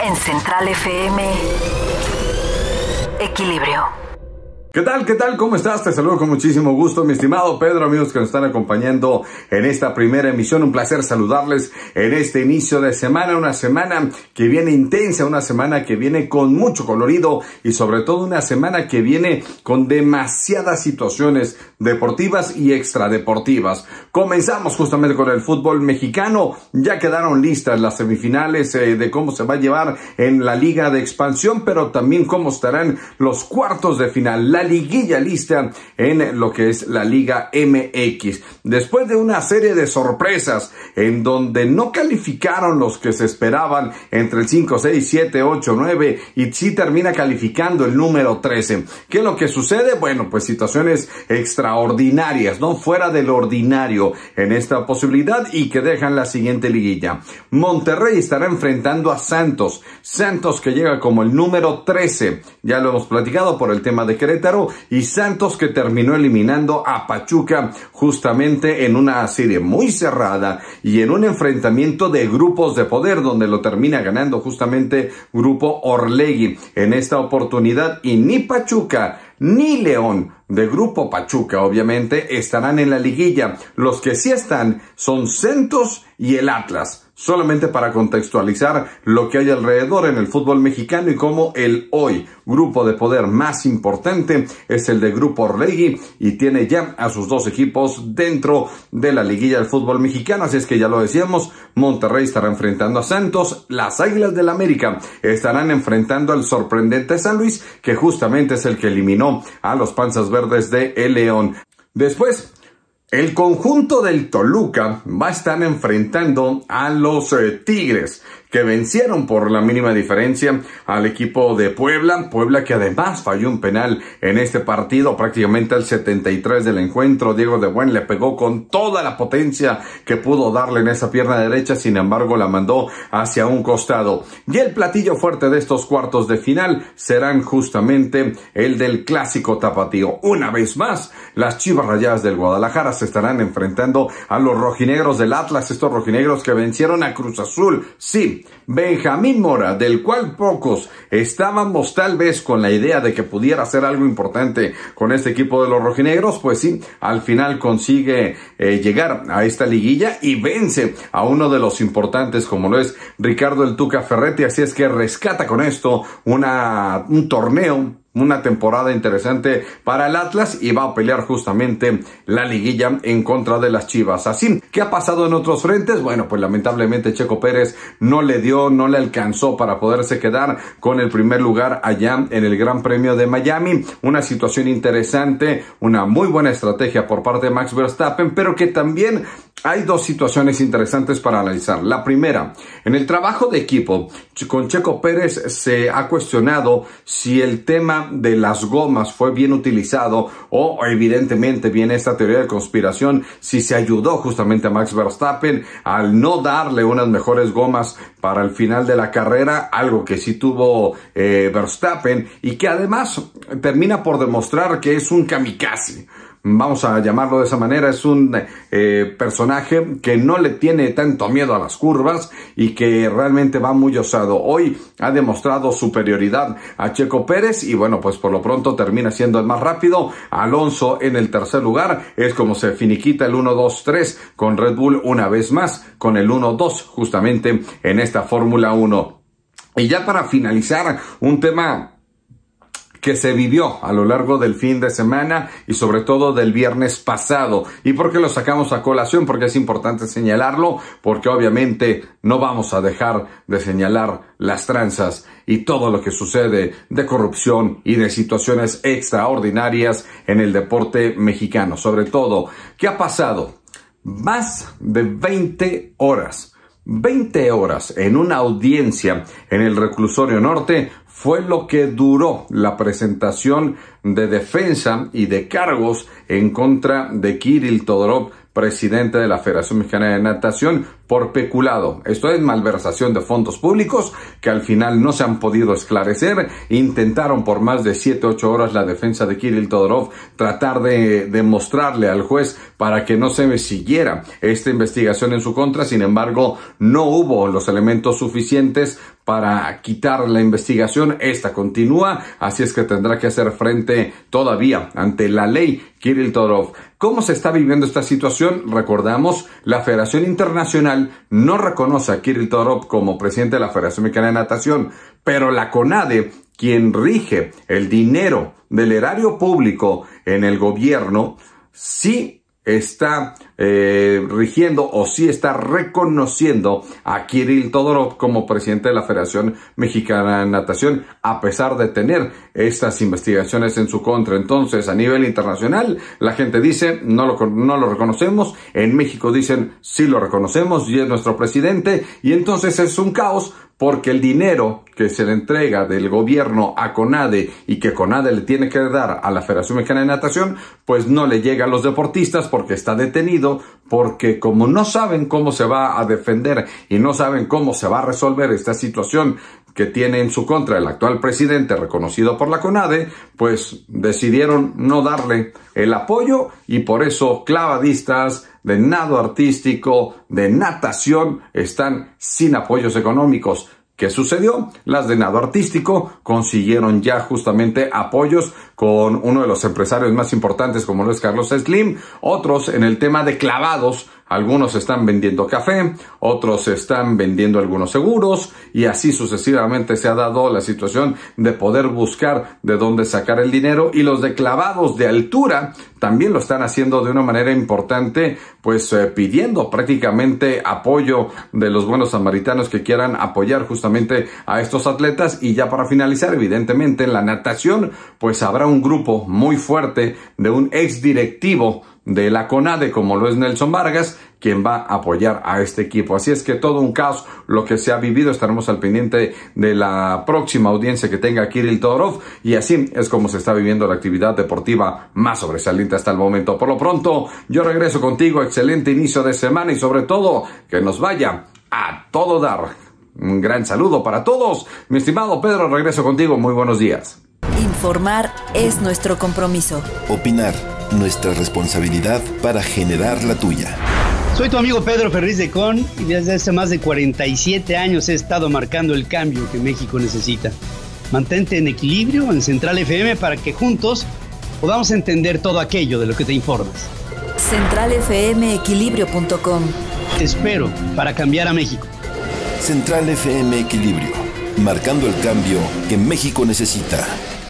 En Central FM, Equilibrio. ¿Qué tal? ¿Qué tal? ¿Cómo estás? Te saludo con muchísimo gusto, mi estimado Pedro, amigos que nos están acompañando en esta primera emisión. Un placer saludarles en este inicio de semana, una semana que viene intensa, una semana que viene con mucho colorido y sobre todo una semana que viene con demasiadas situaciones deportivas y extradeportivas. Comenzamos justamente con el fútbol mexicano. Ya quedaron listas las semifinales eh, de cómo se va a llevar en la liga de expansión, pero también cómo estarán los cuartos de final liguilla lista en lo que es la Liga MX. Después de una serie de sorpresas en donde no calificaron los que se esperaban entre el 5, 6, 7, 8, 9 y si termina calificando el número 13. ¿Qué es lo que sucede? Bueno, pues situaciones extraordinarias, ¿no? Fuera del ordinario en esta posibilidad y que dejan la siguiente liguilla. Monterrey estará enfrentando a Santos. Santos que llega como el número 13. Ya lo hemos platicado por el tema de Querétaro y Santos que terminó eliminando a Pachuca justamente en una serie muy cerrada y en un enfrentamiento de grupos de poder donde lo termina ganando justamente Grupo Orlegui. En esta oportunidad y ni Pachuca ni León de Grupo Pachuca, obviamente, estarán en la liguilla. Los que sí están son Centos y el Atlas solamente para contextualizar lo que hay alrededor en el fútbol mexicano y cómo el hoy grupo de poder más importante es el de Grupo Orlegui y tiene ya a sus dos equipos dentro de la liguilla del fútbol mexicano, así es que ya lo decíamos, Monterrey estará enfrentando a Santos, las Águilas del América estarán enfrentando al sorprendente San Luis, que justamente es el que eliminó a los Panzas Verdes de El León. Después, el conjunto del Toluca va a estar enfrentando a los eh, Tigres que vencieron por la mínima diferencia al equipo de Puebla. Puebla que además falló un penal en este partido prácticamente al 73 del encuentro. Diego de Buen le pegó con toda la potencia que pudo darle en esa pierna derecha, sin embargo la mandó hacia un costado. Y el platillo fuerte de estos cuartos de final serán justamente el del clásico tapatío. Una vez más, las Chivas Rayadas del Guadalajara se estarán enfrentando a los rojinegros del Atlas, estos rojinegros que vencieron a Cruz Azul, sí, Benjamín Mora, del cual pocos estábamos tal vez con la idea de que pudiera hacer algo importante con este equipo de los rojinegros, pues sí, al final consigue eh, llegar a esta liguilla y vence a uno de los importantes como lo es Ricardo el Tuca Ferretti, así es que rescata con esto un torneo una temporada interesante para el Atlas y va a pelear justamente la liguilla en contra de las Chivas. Así, ¿qué ha pasado en otros frentes? Bueno, pues lamentablemente Checo Pérez no le dio, no le alcanzó para poderse quedar con el primer lugar allá en el Gran Premio de Miami. Una situación interesante, una muy buena estrategia por parte de Max Verstappen, pero que también hay dos situaciones interesantes para analizar. La primera, en el trabajo de equipo, con Checo Pérez se ha cuestionado si el tema de las gomas fue bien utilizado o evidentemente viene esta teoría de conspiración, si se ayudó justamente a Max Verstappen al no darle unas mejores gomas para el final de la carrera, algo que sí tuvo eh, Verstappen y que además termina por demostrar que es un kamikaze vamos a llamarlo de esa manera, es un eh, personaje que no le tiene tanto miedo a las curvas y que realmente va muy osado. Hoy ha demostrado superioridad a Checo Pérez y bueno, pues por lo pronto termina siendo el más rápido. Alonso en el tercer lugar es como se finiquita el 1-2-3 con Red Bull una vez más, con el 1-2 justamente en esta Fórmula 1. Y ya para finalizar, un tema que se vivió a lo largo del fin de semana y sobre todo del viernes pasado. ¿Y por qué lo sacamos a colación? Porque es importante señalarlo, porque obviamente no vamos a dejar de señalar las tranzas y todo lo que sucede de corrupción y de situaciones extraordinarias en el deporte mexicano. Sobre todo, ¿qué ha pasado? Más de 20 horas 20 horas en una audiencia en el reclusorio norte fue lo que duró la presentación de defensa y de cargos en contra de Kirill Todorov presidente de la Federación Mexicana de Natación, por peculado. Esto es malversación de fondos públicos que al final no se han podido esclarecer. Intentaron por más de 7-8 horas la defensa de Kirill Todorov tratar de demostrarle al juez para que no se siguiera esta investigación en su contra. Sin embargo, no hubo los elementos suficientes para quitar la investigación. Esta continúa, así es que tendrá que hacer frente todavía ante la ley Kirill Todorov. ¿Cómo se está viviendo esta situación? Recordamos, la Federación Internacional no reconoce a Kirill Todorov como presidente de la Federación Mexicana de Natación, pero la CONADE, quien rige el dinero del erario público en el gobierno, sí está eh, rigiendo o si está reconociendo a Kirill Todorov como presidente de la Federación Mexicana de Natación, a pesar de tener estas investigaciones en su contra. Entonces, a nivel internacional, la gente dice, no lo, no lo reconocemos, en México dicen, sí lo reconocemos y es nuestro presidente, y entonces es un caos porque el dinero que se le entrega del gobierno a CONADE y que CONADE le tiene que dar a la Federación Mexicana de Natación, pues no le llega a los deportistas porque está detenido porque como no saben cómo se va a defender y no saben cómo se va a resolver esta situación que tiene en su contra el actual presidente reconocido por la CONADE, pues decidieron no darle el apoyo y por eso clavadistas de nado artístico, de natación, están sin apoyos económicos. ¿Qué sucedió? Las de Nado Artístico consiguieron ya justamente apoyos con uno de los empresarios más importantes como Luis Carlos Slim, otros en el tema de clavados algunos están vendiendo café, otros están vendiendo algunos seguros y así sucesivamente se ha dado la situación de poder buscar de dónde sacar el dinero y los de clavados de altura también lo están haciendo de una manera importante, pues eh, pidiendo prácticamente apoyo de los buenos samaritanos que quieran apoyar justamente a estos atletas y ya para finalizar, evidentemente en la natación, pues habrá un grupo muy fuerte de un ex directivo de la CONADE, como lo es Nelson Vargas, quien va a apoyar a este equipo. Así es que todo un caos lo que se ha vivido. Estaremos al pendiente de la próxima audiencia que tenga Kirill Todorov. Y así es como se está viviendo la actividad deportiva más sobresaliente hasta el momento. Por lo pronto, yo regreso contigo. Excelente inicio de semana y sobre todo que nos vaya a todo dar. Un gran saludo para todos. Mi estimado Pedro, regreso contigo. Muy buenos días. Informar es nuestro compromiso. Opinar nuestra responsabilidad para generar la tuya. Soy tu amigo Pedro Ferriz de Con y desde hace más de 47 años he estado marcando el cambio que México necesita. Mantente en equilibrio en Central FM para que juntos podamos entender todo aquello de lo que te informas. CentralFMEquilibrio.com Te espero para cambiar a México. Central FM Equilibrio, marcando el cambio que México necesita.